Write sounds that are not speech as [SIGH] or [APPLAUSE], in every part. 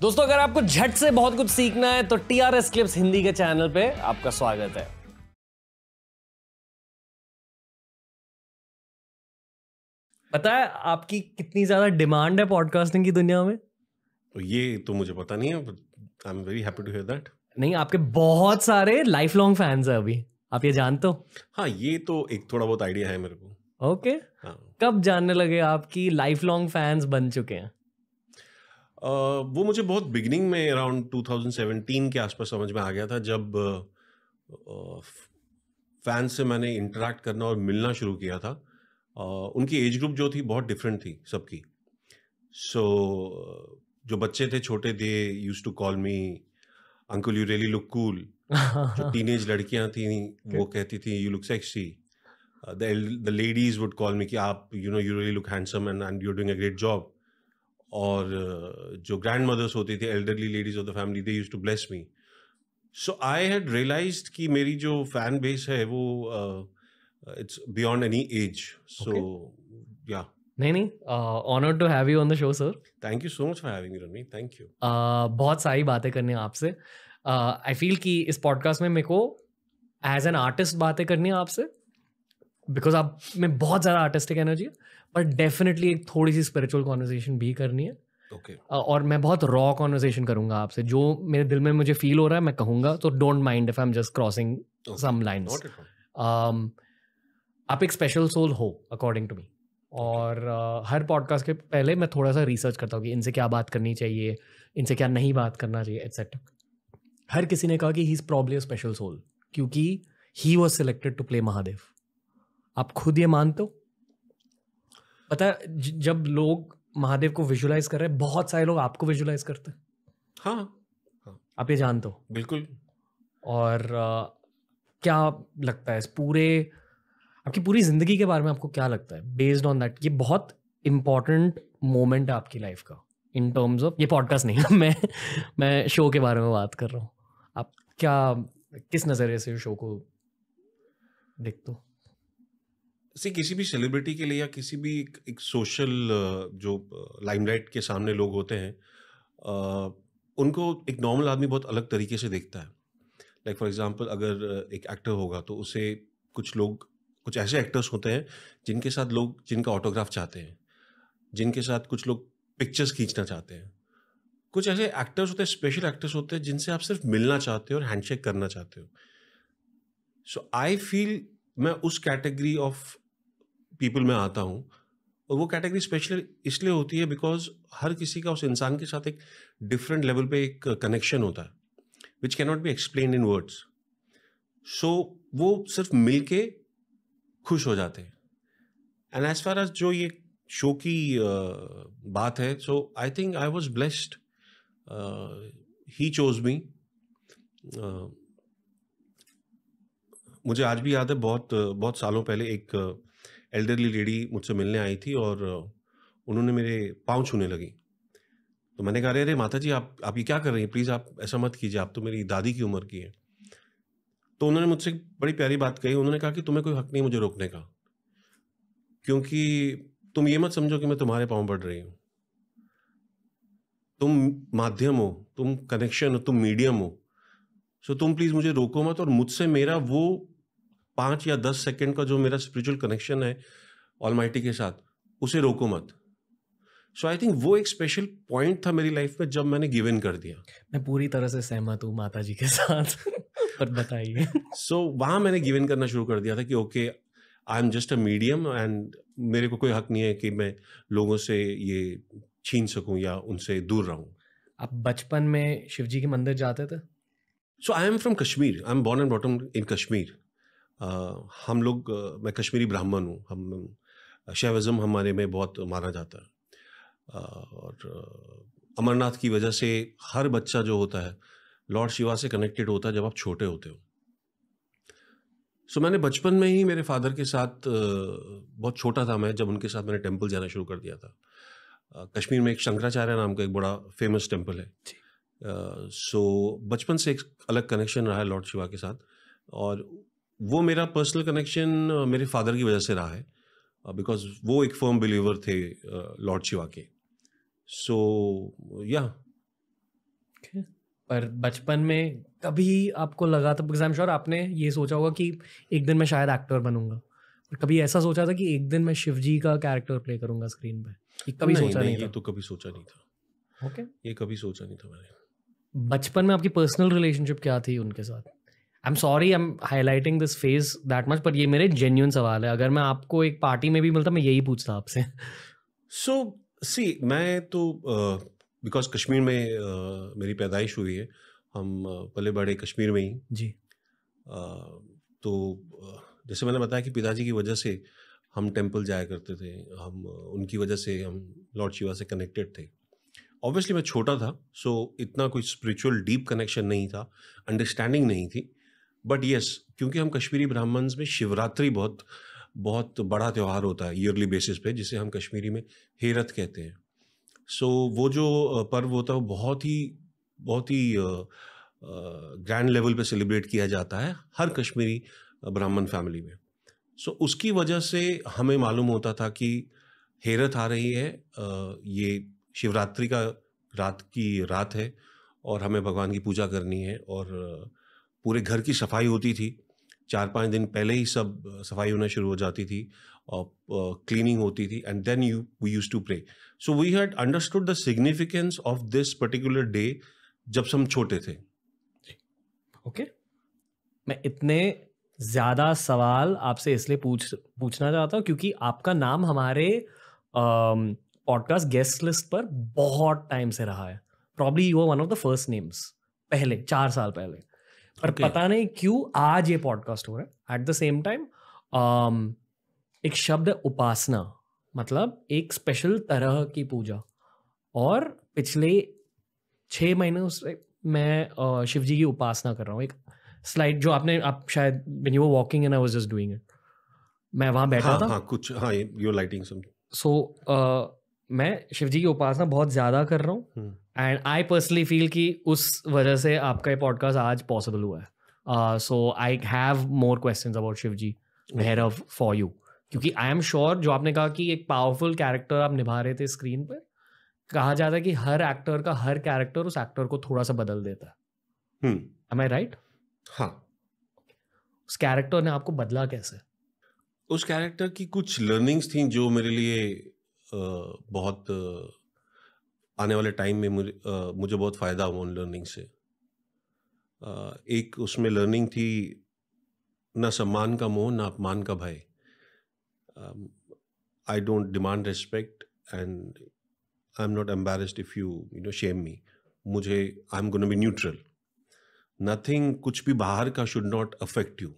दोस्तों अगर आपको झट से बहुत कुछ सीखना है तो T R S clips Hindi के चैनल पे आपका स्वागत है पता है आपकी कितनी ज्यादा डिमांड है पॉडकास्टिंग की दुनिया में तो ये तो मुझे पता नहीं है I am very happy to hear that नहीं आपके बहुत सारे लाइफ लॉन्ग फैंस हैं अभी आप ये जानते हो हाँ ये तो एक थोड़ा बहुत आइडिया है मेरे को ओके okay. हाँ. कब जानने लगे आपकी लाइफ लॉन्ग फैंस बन चुके हैं वो मुझे बहुत बिगनिंग में अराउंड 2017 के आसपास समझ में आ गया था जब फैन से मैंने इंटरेक्ट करना और मिलना शुरू किया था उनकी एज ग्रुप जो थी बहुत डिफरेंट थी सबकी सो so, जो बच्चे थे छोटे थे use to call me uncle you really look cool जो एज [LAUGHS] लड़कियाँ थी वो कहती थी you look sexy the ladies would call me कि आप you know you really look handsome and and you doing a great job और जो ग्रैंड मदर्स होती थी elderly ladies of the family they use to bless me so I had realise कि मेरी जो fan base है वो it's beyond any age so या नहीं नहीं honour to have you on the show sir thank you so much for having रनमी thank you बहुत सारी बातें करनी है आपसे आई फील कि इस पॉडकास्ट में मेरे को एज एन आर्टिस्ट बातें करनी है आपसे बिकॉज आप में बहुत ज़्यादा आर्टिस्टिक एनर्जी है बट डेफिनेटली एक थोड़ी सी स्पिरिचुअल कॉन्वर्जेशन भी करनी है ओके okay. और मैं बहुत रॉ कॉन्वर्जेशन करूंगा आपसे जो मेरे दिल में मुझे फील हो रहा है मैं कहूंगा तो don't mind if I am just crossing some line आप एक स्पेशल सोल हो अकॉर्डिंग टू मी और uh, हर पॉडकास्ट के पहले मैं थोड़ा सा रिसर्च करता हूँ कि इनसे क्या बात करनी चाहिए इनसे क्या नहीं बात करना चाहिए एक्सेट्रा हर किसी ने कहा कि he is probably a special soul क्योंकि he was selected to play Mahadev आप खुद ये मानते हो पता है जब लोग महादेव को विजुलाइज कर रहे हैं बहुत सारे लोग आपको विजुलाइज करते हैं हाँ, हाँ आप ये जानते हो बिल्कुल और आ, क्या लगता है इस पूरे आपकी पूरी जिंदगी के बारे में आपको क्या लगता है बेस्ड ऑन दैट ये बहुत इंपॉर्टेंट मोमेंट है आपकी लाइफ का इन टर्म्स ऑफ ये पॉडकास्ट नहीं [LAUGHS] मैं मैं शो के बारे में बात कर रहा हूँ आप क्या किस नज़रिए से शो को देखते हो सी किसी भी सेलिब्रिटी के लिए या किसी भी एक, एक सोशल जो लाइमलाइट के सामने लोग होते हैं आ, उनको एक नॉर्मल आदमी बहुत अलग तरीके से देखता है लाइक फॉर एग्जांपल अगर एक एक्टर होगा तो उसे कुछ लोग कुछ ऐसे एक्टर्स होते हैं जिनके साथ लोग जिनका ऑटोग्राफ चाहते हैं जिनके साथ कुछ लोग पिक्चर्स खींचना चाहते हैं कुछ ऐसे एक्टर्स होते हैं स्पेशल एक्टर्स होते हैं जिनसे आप सिर्फ मिलना चाहते हो और हैंडशेक करना चाहते हो सो आई फील मैं उस कैटेगरी ऑफ पीपल में आता हूँ और वो कैटेगरी स्पेशल इसलिए होती है बिकॉज हर किसी का उस इंसान के साथ एक डिफरेंट लेवल पे एक कनेक्शन होता है which can not be explain in words so वो सिर्फ मिल के खुश हो जाते हैं एंड एज फार एज जो ये शो की uh, बात है so I think I was blessed he chose me मुझे आज भी याद है बहुत बहुत सालों पहले एक uh, एल्डरली लेडी मुझसे मिलने आई थी और उन्होंने मेरे पाँव छूने लगी तो मैंने कहा अरे माता जी आप आप ये क्या कर रही हैं प्लीज़ आप ऐसा मत कीजिए आप तो मेरी दादी की उम्र की है तो उन्होंने मुझसे बड़ी प्यारी बात कही उन्होंने कहा कि तुम्हें कोई हक नहीं मुझे रोकने का क्योंकि तुम ये मत समझो कि मैं तुम्हारे पाँव बढ़ रही हूँ तुम माध्यम हो तुम कनेक्शन हो तुम मीडियम हो सो तुम प्लीज़ मुझे रोको मत और मुझसे मेरा वो पाँच या दस सेकेंड का जो मेरा स्पिरिचुअल कनेक्शन है ऑल के साथ उसे रोको मत सो आई थिंक वो एक स्पेशल पॉइंट था मेरी लाइफ में जब मैंने गिव इन कर दिया मैं पूरी तरह से सहमत हूँ माता जी के साथ [LAUGHS] पर बताइए सो so, वहाँ मैंने गिव इन करना शुरू कर दिया था कि okay I am just a medium and मेरे को कोई हक नहीं है कि मैं लोगों से ये छीन सकूँ या उनसे दूर रहूँ आप बचपन में शिव जी के मंदिर जाते थे so I am from Kashmir I am born and bottom in Kashmir हम लोग मैं कश्मीरी ब्राह्मण हूँ हम शैविज़म हमारे में बहुत माना जाता है और अमरनाथ की वजह से हर बच्चा जो होता है लॉर्ड शिवा से कनेक्टेड होता है जब आप छोटे होते हो सो so, मैंने बचपन में ही मेरे फादर के साथ बहुत छोटा था मैं जब उनके साथ मैंने टेम्पल जाना शुरू कर दिया था कश्मीर में एक शंकराचार्य नाम का एक बड़ा फेमस टेम्पल है सो uh, so, बचपन से एक अलग कनेक्शन रहा है लॉर्ड शिवा के साथ और वो मेरा पर्सनल कनेक्शन मेरे फादर की वजह से रहा है बिकॉज वो एक फर्म बिलीवर थे लॉर्ड शिवा के सो या पर बचपन में कभी आपको लगा था बिकॉज आई एम श्योर आपने ये सोचा होगा कि एक दिन मैं शायद एक्टर बनूंगा पर कभी ऐसा सोचा था कि एक दिन मैं शिवजी का कैरेक्टर प्ले करूंगा स्क्रीन पर कभी नहीं, सोचा नहीं, नहीं, था। ये तो कभी सोचा नहीं था ओके okay. ये कभी सोचा नहीं था मैंने बचपन में आपकी पर्सनल रिलेशनशिप क्या थी उनके साथ I am sorry I am highlighting this face that much पर ये मेरे जेन्यून सवाल है अगर मैं आपको एक पार्टी में भी मिलता मैं यही पूछता आपसे सो सी मैं तो बिकॉज uh, कश्मीर में uh, मेरी पैदाइश हुई है हम uh, पले बड़े कश्मीर में ही जी uh, तो uh, जैसे मैंने बताया कि पिताजी की वजह से हम टेम्पल जाया करते थे हम उनकी वजह से हम लॉर्ड शिवा से कनेक्टेड थे ऑब्वियसली मैं छोटा था सो so इतना कोई स्पिरिचुअल डीप कनेक्शन नहीं था अंडरस्टैंडिंग नहीं थी बट येस क्योंकि हम कश्मीरी ब्राह्मण्स में शिवरात्रि बहुत बहुत बड़ा त्यौहार होता है ईयरली बेसिस पे जिसे हम कश्मीरी में हेरत कहते हैं सो so, वो जो पर्व होता है वो बहुत ही बहुत ही ग्रैंड लेवल पे सेलिब्रेट किया जाता है हर कश्मीरी ब्राह्मण फैमिली में सो so, उसकी वजह से हमें मालूम होता था कि हेरत आ रही है ये शिवरात्रि का रात की रात है और हमें भगवान की पूजा करनी है और पूरे घर की सफाई होती थी चार पाँच दिन पहले ही सब सफाई होना शुरू हो जाती थी और क्लीनिंग होती थी and then you we use to pray so we had understood the significance of this particular day जब से हम छोटे थे ओके okay. मैं इतने ज़्यादा सवाल आपसे इसलिए पूछ पूछना चाहता हूँ क्योंकि आपका नाम हमारे पॉडकास्ट गेस्ट लिस्ट पर बहुत टाइम से रहा है probably you are one of the first names पहले चार साल पहले पर okay. पता नहीं क्यों आज ये पॉडकास्ट हो रहा है एट द सेम टाइम एक शब्द है उपासना मतलब एक स्पेशल तरह की पूजा और पिछले छः महीने से मैं शिव जी की उपासना कर रहा हूँ एक स्लाइड जो आपने आप शायद when you were walking and I was just doing it मैं वहाँ बैठा हाँ, था हाँ, कुछ हाँ योर लाइटिंग सो मैं शिव जी की उपासना बहुत ज़्यादा कर रहा हूँ एंड आई पर्सनली फील कि उस वजह से आपका ये पॉडकास्ट आज पॉसिबल हुआ है so I have more question about Shiv ji Bhairav for you क्योंकि आई एम श्योर जो आपने कहा कि एक पावरफुल कैरेक्टर आप निभा रहे थे स्क्रीन पर कहा जाता है कि हर एक्टर का हर कैरेक्टर उस एक्टर को थोड़ा सा बदल देता है आई हम्म। राइट हाँ उस कैरेक्टर ने आपको बदला कैसे उस कैरेक्टर की कुछ लर्निंग्स थी जो मेरे लिए बहुत आने वाले टाइम में मुझे मुझे बहुत फ़ायदा हुआ उन लर्निंग से एक उसमें लर्निंग थी ना सम्मान का मोह ना अपमान का भय I don't demand respect and I am not embarrassed if you you know shame me मुझे I am gonna be neutral nothing कुछ भी बाहर का should not affect you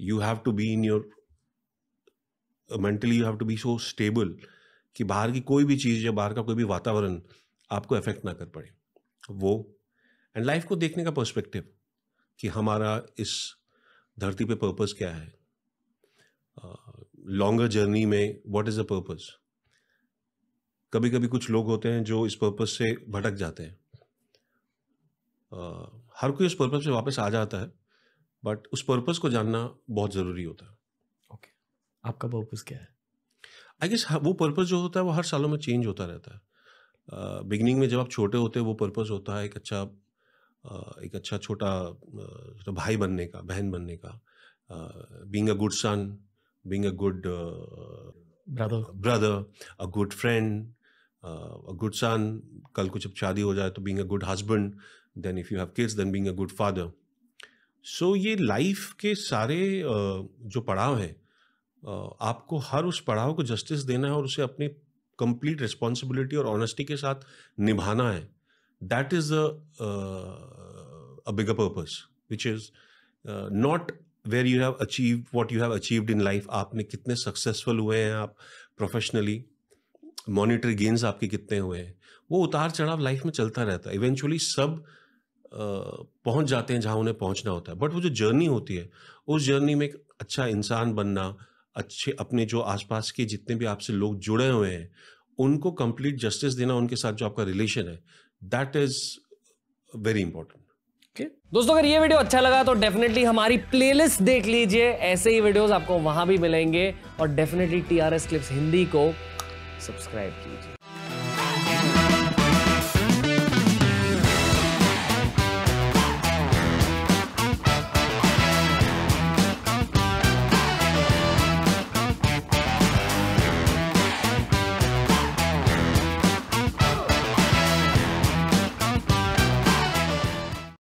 you have to be in your mentally you have to be so stable कि बाहर की कोई भी चीज़ या बाहर का कोई भी वातावरण आपको अफेक्ट ना कर पड़े वो एंड लाइफ को देखने का पर्सपेक्टिव कि हमारा इस धरती पे पर्पस क्या है लॉन्गर uh, जर्नी में व्हाट इज़ द पर्पस कभी कभी कुछ लोग होते हैं जो इस पर्पस से भटक जाते हैं uh, हर कोई उस पर्पस से वापस आ जाता है बट उस पर्पस को जानना बहुत ज़रूरी होता है ओके okay. आपका पर्पस क्या है आई गेस हाँ, वो पर्पज़ जो होता है वो हर सालों में चेंज होता रहता है बिगनिंग में जब आप छोटे होते हैं वो पर्पज़ होता है एक अच्छा एक अच्छा छोटा तो भाई बनने का बहन बनने का being a good son being a good brother a good friend a good son कल कुछ जब शादी हो जाए तो being a good husband then if you have kids then being a good father so ये लाइफ के सारे uh, जो पड़ाव हैं आपको हर उस पड़ाव को जस्टिस देना है और उसे अपनी कंप्लीट रिस्पॉन्सिबिलिटी और ऑनेस्टी के साथ निभाना है that is a purpose which is not where you have achieve what you have achieved in life आपने कितने सक्सेसफुल हुए हैं आप प्रोफेशनली मॉनिटरी गेंस आपके कितने हुए हैं वो उतार चढ़ाव लाइफ में चलता रहता है इवेंचुअली सब पहुंच जाते हैं जहां उन्हें पहुंचना होता है बट वो जो जर्नी होती है उस जर्नी में एक अच्छा इंसान बनना अच्छे अपने जो आसपास के जितने भी आपसे लोग जुड़े हुए हैं उनको कंप्लीट जस्टिस देना उनके साथ जो आपका रिलेशन है दैट इज वेरी इंपॉर्टेंट दोस्तों अगर ये वीडियो अच्छा लगा तो डेफिनेटली हमारी प्लेलिस्ट देख लीजिए ऐसे ही वीडियोस आपको वहां भी मिलेंगे और डेफिनेटली टीआरएस क्लिप्स हिंदी को सब्सक्राइब कीजिए